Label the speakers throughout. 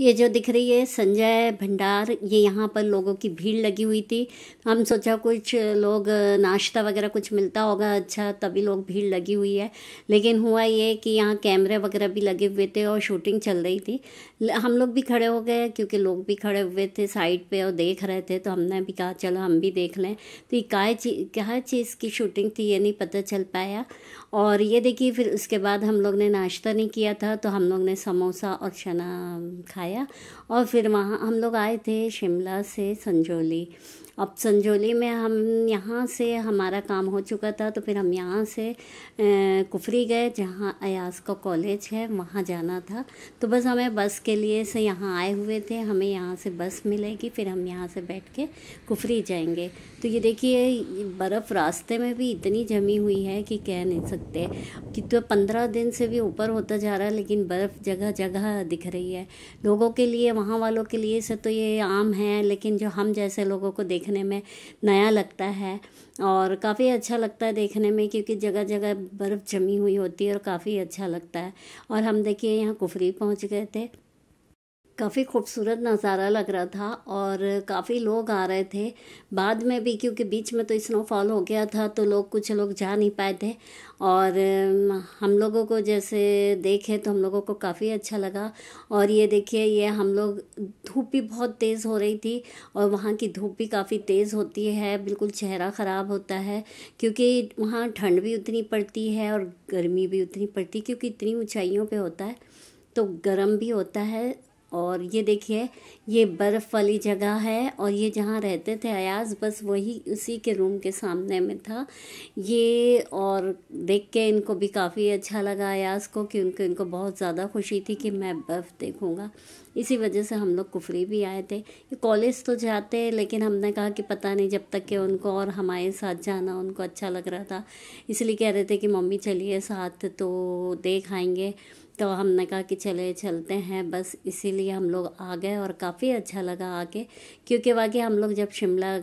Speaker 1: ये जो दिख रही है संजय भंडार ये यहाँ पर लोगों की भीड़ लगी हुई थी हम सोचा कुछ लोग नाश्ता वगैरह कुछ मिलता होगा अच्छा तभी लोग भीड़ लगी हुई है लेकिन हुआ ये कि यहाँ कैमरे वगैरह भी लगे हुए थे और शूटिंग चल रही थी हम लोग भी खड़े हो गए क्योंकि लोग भी खड़े हुए थे साइड पे और देख रहे थे तो हमने भी कहा चलो हम भी देख लें तो ये काय चीज़ क्या चीज़ की शूटिंग थी ये नहीं पता चल पाया और ये देखिए फिर उसके बाद हम लोग ने नाश्ता नहीं किया था तो हम लोग ने समोसा और चना खाया आया और फिर वहाँ हम लोग आए थे शिमला से संजोली अब संजोली में हम यहाँ से हमारा काम हो चुका था तो फिर हम यहाँ से कुफरी गए जहाँ अयास का कॉलेज है वहाँ जाना था तो बस हमें बस के लिए से यहाँ आए हुए थे हमें यहाँ से बस मिलेगी फिर हम यहाँ से बैठ के कुफरी जाएंगे तो ये देखिए बर्फ़ रास्ते में भी इतनी जमी हुई है कि कह नहीं सकते कि तो पंद्रह दिन से भी ऊपर होता जा रहा है लेकिन बर्फ़ जगह जगह दिख रही है लोग लोगों के लिए वहाँ वालों के लिए से तो ये आम है लेकिन जो हम जैसे लोगों को देखने में नया लगता है और काफ़ी अच्छा लगता है देखने में क्योंकि जगह जगह बर्फ़ जमी हुई होती है और काफ़ी अच्छा लगता है और हम देखिए यहाँ कुफरी पहुँच गए थे काफ़ी खूबसूरत नज़ारा लग रहा था और काफ़ी लोग आ रहे थे बाद में भी क्योंकि बीच में तो स्नोफॉल हो गया था तो लोग कुछ लोग जा नहीं पाए थे और हम लोगों को जैसे देखे तो हम लोगों को काफ़ी अच्छा लगा और ये देखिए ये हम लोग धूप भी बहुत तेज़ हो रही थी और वहाँ की धूप भी काफ़ी तेज़ होती है बिल्कुल चेहरा ख़राब होता है क्योंकि वहाँ ठंड भी उतनी पड़ती है और गर्मी भी उतनी पड़ती क्योंकि इतनी ऊँचाइयों पर होता है तो गर्म भी होता है और ये देखिए ये बर्फ़ वाली जगह है और ये जहाँ रहते थे अयाज बस वही उसी के रूम के सामने में था ये और देख के इनको भी काफ़ी अच्छा लगा अयाज को कि उनको इनको बहुत ज़्यादा खुशी थी कि मैं बर्फ़ देखूँगा इसी वजह से हम लोग कुफरी भी आए थे कॉलेज तो जाते लेकिन हमने कहा कि पता नहीं जब तक कि उनको और हमारे साथ जाना उनको अच्छा लग रहा था इसलिए कह रहे थे कि मम्मी चलिए साथ तो देख आएंगे तो हमने कहा कि चले चलते हैं बस इसीलिए हम लोग आ गए और काफ़ी अच्छा लगा आके क्योंकि वाकई हम लोग जब शिमला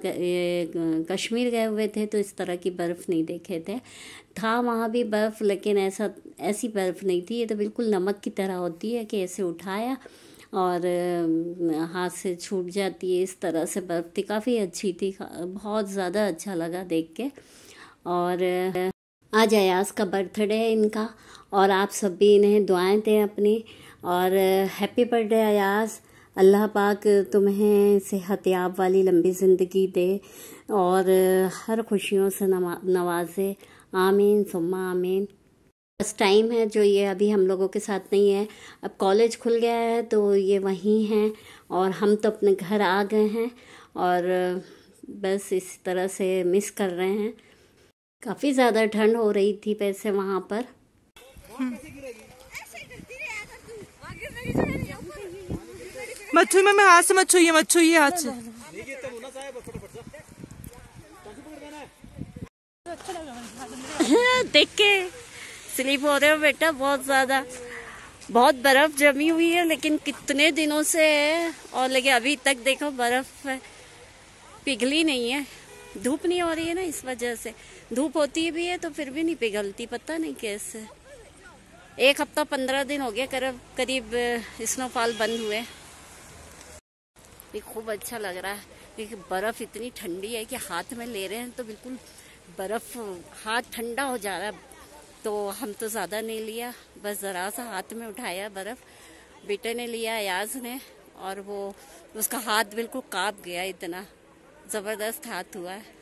Speaker 1: कश्मीर गए हुए थे तो इस तरह की बर्फ़ नहीं देखे थे था वहाँ भी बर्फ़ लेकिन ऐसा ऐसी बर्फ़ नहीं थी ये तो बिल्कुल नमक की तरह होती है कि ऐसे उठाया और हाथ से छूट जाती है इस तरह से बर्फ़ थी काफ़ी अच्छी थी बहुत ज़्यादा अच्छा लगा देख के और आज अयास का बर्थडे है इनका और आप सब भी इन्हें दुआएं दें अपनी और हैप्पी बर्थडे अयास अल्लाह पाक तुम्हें सेहतयाब वाली लंबी ज़िंदगी दे और हर खुशियों से नवाजे आमीन सुम्मा आमीन फर्स्ट टाइम है जो ये अभी हम लोगों के साथ नहीं है अब कॉलेज खुल गया है तो ये वहीं हैं और हम तो अपने घर आ गए हैं और बस इस तरह से मिस कर रहे हैं काफ़ी ज़्यादा ठंड हो रही थी वैसे वहां पर मत में मैं हाथ से मत छुइए हाथ से देख के स्लीप हो रहे हो बेटा बहुत ज़्यादा बहुत बर्फ जमी हुई है लेकिन कितने दिनों से है और लेकिन अभी तक देखो बर्फ पिघली नहीं है धूप नहीं हो रही है ना इस वजह से धूप होती भी है तो फिर भी नहीं पिघलती पता नहीं कैसे एक हफ्ता पंद्रह दिन हो गया करीब करीब स्नोफॉल बंद हुए खूब अच्छा लग रहा है क्योंकि बर्फ़ इतनी ठंडी है कि हाथ में ले रहे हैं तो बिल्कुल बर्फ़ हाथ ठंडा हो जा रहा है तो हम तो ज़्यादा नहीं लिया बस ज़रा सा हाथ में उठाया बर्फ़ बेटे ने लिया अयाज ने और वो उसका हाथ बिल्कुल काप गया इतना ज़बरदस्त हाथ हुआ है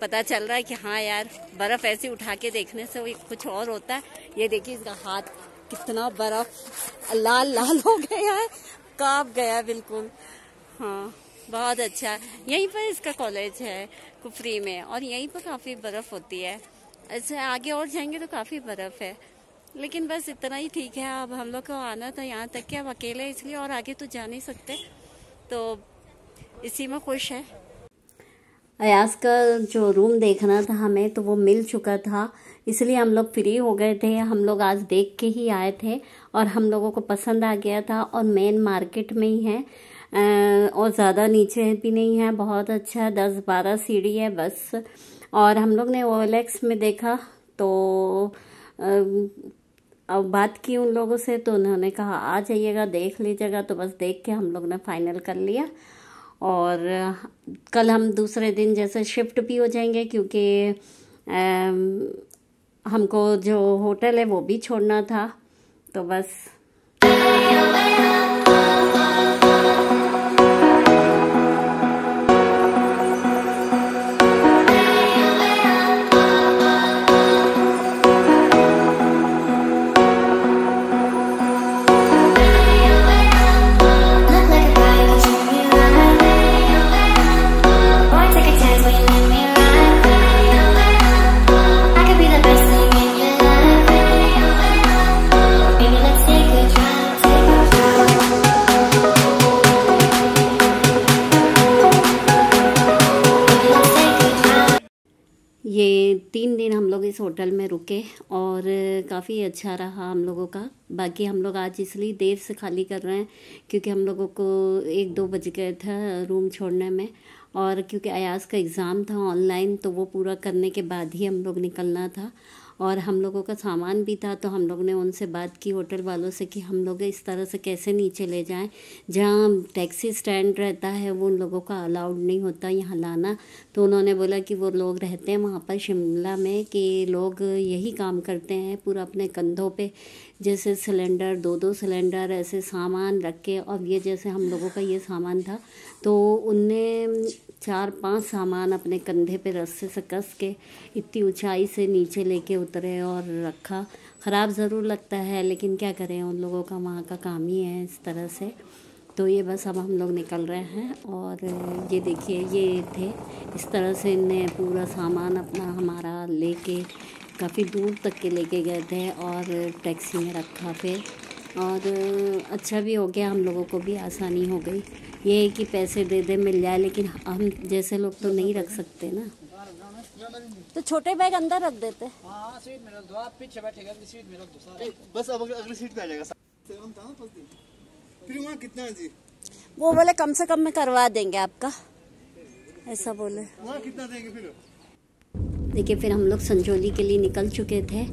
Speaker 1: पता चल रहा है कि हाँ यार बर्फ़ ऐसी उठा के देखने से वो कुछ और होता है ये देखिए इसका हाथ कितना बर्फ़ लाल लाल हो गया है काँप गया बिल्कुल हाँ बहुत अच्छा यहीं पर इसका कॉलेज है कुफरी में और यहीं पर काफ़ी बर्फ़ होती है ऐसे अच्छा, आगे और जाएंगे तो काफ़ी बर्फ़ है लेकिन बस इतना ही ठीक है अब हम लोग को आना था यहाँ तक कि अब अकेले इसलिए और आगे तो जा नहीं सकते तो इसी में खुश है अयास का जो रूम देखना था हमें तो वो मिल चुका था इसलिए हम लोग फ्री हो गए थे हम लोग आज देख के ही आए थे और हम लोगों को पसंद आ गया था और मेन मार्केट में ही है और ज़्यादा नीचे भी नहीं है बहुत अच्छा है दस बारह सीढ़ी है बस और हम लोग ने ओलेक्स में देखा तो अब बात की उन लोगों से तो उन्होंने कहा आ जाइएगा देख लीजिएगा तो बस देख के हम लोग ने फाइनल कर लिया और कल हम दूसरे दिन जैसे शिफ्ट भी हो जाएंगे क्योंकि हमको जो होटल है वो भी छोड़ना था तो बस करके और काफ़ी अच्छा रहा हम लोगों का बाकी हम लोग आज इसलिए देर से खाली कर रहे हैं क्योंकि हम लोगों को एक दो बज गए था रूम छोड़ने में और क्योंकि अयास का एग्ज़ाम था ऑनलाइन तो वो पूरा करने के बाद ही हम लोग निकलना था और हम लोगों का सामान भी था तो हम लोग ने उनसे बात की होटल वालों से कि हम लोग इस तरह से कैसे नीचे ले जाएं जहाँ टैक्सी स्टैंड रहता है वो उन लोगों का अलाउड नहीं होता यहाँ लाना तो उन्होंने बोला कि वो लोग रहते हैं वहाँ पर शिमला में कि लोग यही काम करते हैं पूरा अपने कंधों पर जैसे सिलेंडर दो दो सिलेंडर ऐसे सामान रख के और ये जैसे हम लोगों का ये सामान था तो उनने चार पांच सामान अपने कंधे पे रस्से से कस के इतनी ऊंचाई से नीचे लेके उतरे और रखा ख़राब ज़रूर लगता है लेकिन क्या करें उन लोगों का वहाँ का काम ही है इस तरह से तो ये बस अब हम लोग निकल रहे हैं और ये देखिए ये थे इस तरह से इनने पूरा सामान अपना हमारा लेके काफ़ी दूर तक के लेके गए थे और टैक्सी में रखा फिर और अच्छा भी हो गया हम लोगों को भी आसानी हो गई ये है कि पैसे दे दे मिल जाए लेकिन हम जैसे लोग तो नहीं रख सकते ना तो छोटे बैग अंदर रख देते हाँ, तो वो बोले कम से कम में करवा देंगे आपका ऐसा बोले कितना देंगे फिर देखिए फिर हम लोग संजोली के लिए निकल चुके थे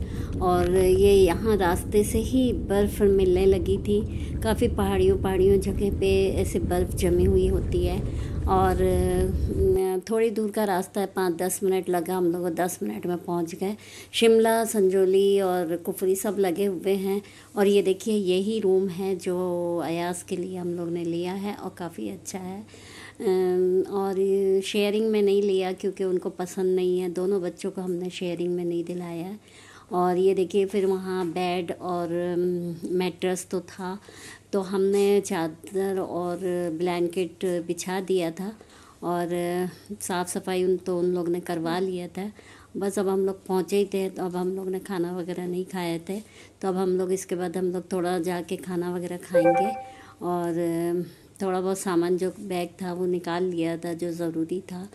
Speaker 1: और ये यहाँ रास्ते से ही बर्फ़ मिलने लगी थी काफ़ी पहाड़ियों पहाड़ियों जगह पे ऐसे बर्फ़ जमी हुई होती है और थोड़ी दूर का रास्ता है पाँच दस मिनट लगा हम लोग दस मिनट में पहुंच गए शिमला संजोली और कुफरी सब लगे हुए हैं और ये देखिए यही रूम है जो अयास के लिए हम लोग ने लिया है और काफ़ी अच्छा है और शेयरिंग में नहीं लिया क्योंकि उनको पसंद नहीं है दोनों बच्चों को हमने शेयरिंग में नहीं दिलाया और ये देखिए फिर वहाँ बेड और मेट्रस तो था तो हमने चादर और ब्लैंकेट बिछा दिया था और साफ़ सफाई उन तो उन लोग ने करवा हम्म। लिया था बस अब हम लोग पहुँचे ही थे तो अब हम लोग ने खाना वगैरह नहीं खाए थे तो अब हम लोग इसके बाद हम लोग थोड़ा जाके खाना वगैरह खाएंगे और थोड़ा बहुत सामान जो बैग था वो निकाल लिया था जो ज़रूरी था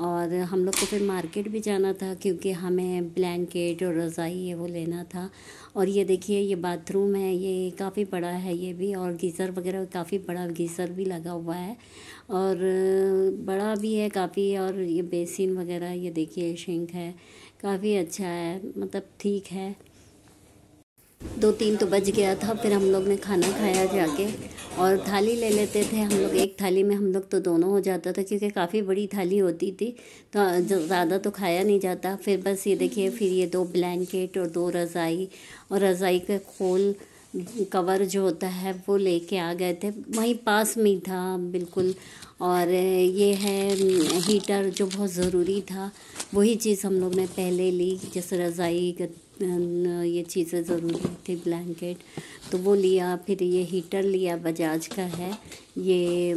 Speaker 1: और हम लोग को फिर मार्केट भी जाना था क्योंकि हमें ब्लैंकेट और रज़ाई ये वो लेना था और ये देखिए ये बाथरूम है ये काफ़ी बड़ा है ये भी और गीज़र वगैरह काफ़ी बड़ा गीज़र भी लगा हुआ है और बड़ा भी है काफ़ी और ये बेसिन वगैरह ये देखिए शिंक है काफ़ी अच्छा है मतलब ठीक है दो तीन तो बज गया था फिर हम लोग ने खाना खाया जाके और थाली ले लेते थे हम लोग एक थाली में हम लोग तो दोनों हो जाता था क्योंकि काफ़ी बड़ी थाली होती थी तो ज़्यादा तो खाया नहीं जाता फिर बस ये देखिए फिर ये दो ब्लैंकेट और दो रज़ाई और रज़ाई का खोल कवर जो होता है वो लेके आ गए थे वहीं पास में ही था बिल्कुल और ये है हीटर जो बहुत ज़रूरी था वही चीज़ हम लोग ने पहले ली जैसे रज़ाई ये चीज़ें ज़रूरी थी ब्लैंकेट तो वो लिया फिर ये हीटर लिया बजाज का है ये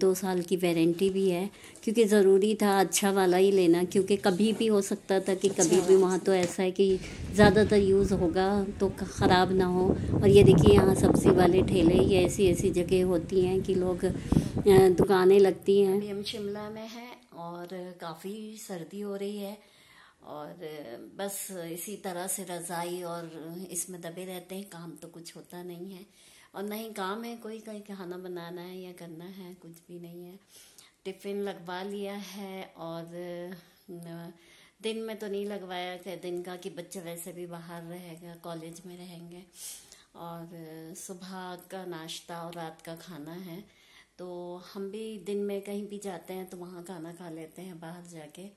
Speaker 1: दो साल की वारंटी भी है क्योंकि ज़रूरी था अच्छा वाला ही लेना क्योंकि कभी भी हो सकता था कि कभी अच्छा। भी वहाँ तो ऐसा है कि ज़्यादातर यूज़ होगा तो ख़राब ना हो और ये देखिए यहाँ सब्ज़ी वाले ठेले ये ऐसी ऐसी जगह होती हैं कि लोग दुकानें लगती हैं हम शिमला में हैं और काफ़ी सर्दी हो रही है और बस इसी तरह से रज़ाई और इसमें दबे रहते हैं काम तो कुछ होता नहीं है और ना ही काम है कोई कहीं खाना बनाना है या करना है कुछ भी नहीं है टिफ़िन लगवा लिया है और दिन में तो नहीं लगवाया कि दिन का कि बच्चे वैसे भी बाहर रहेगा कॉलेज में रहेंगे और सुबह का नाश्ता और रात का खाना है तो हम भी दिन में कहीं भी जाते हैं तो वहाँ खाना खा लेते हैं बाहर जाके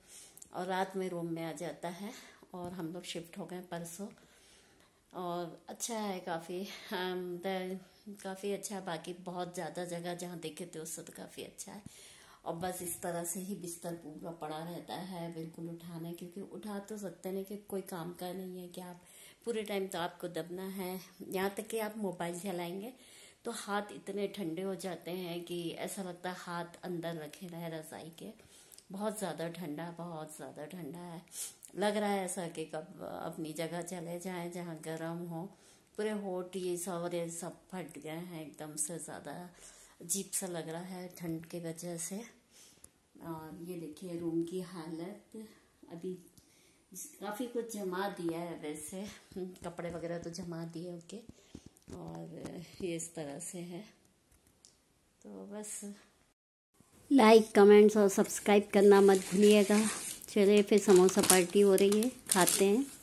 Speaker 1: और रात में रूम में आ जाता है और हम लोग शिफ्ट हो गए परसों और अच्छा है काफ़ी तो काफ़ी अच्छा है बाकी बहुत ज़्यादा जगह जहाँ देखे थे उससे तो काफ़ी अच्छा है और बस इस तरह से ही बिस्तर पूरा पड़ा रहता है बिल्कुल उठाना क्योंकि उठा तो सकते नहीं कि कोई काम का नहीं है कि आप पूरे टाइम तो आपको दबना है यहाँ तक कि आप मोबाइल चलाएंगे तो हाथ इतने ठंडे हो जाते हैं कि ऐसा लगता है हाथ अंदर रखे रहे रसाई के बहुत ज़्यादा ठंडा बहुत ज़्यादा ठंडा है लग रहा है ऐसा कि कब अपनी जगह चले जाएँ जहाँ गर्म हो पूरे होट ये सवरे सब फट गए हैं एकदम से ज़्यादा अजीब सा लग रहा है ठंड के वजह से और ये देखिए रूम की हालत अभी काफ़ी कुछ जमा दिया है वैसे कपड़े वगैरह तो जमा दिए ओके और ये इस तरह से है तो बस लाइक कमेंट्स और सब्सक्राइब करना मत भूलिएगा चलिए फिर समोसा पार्टी हो रही है खाते हैं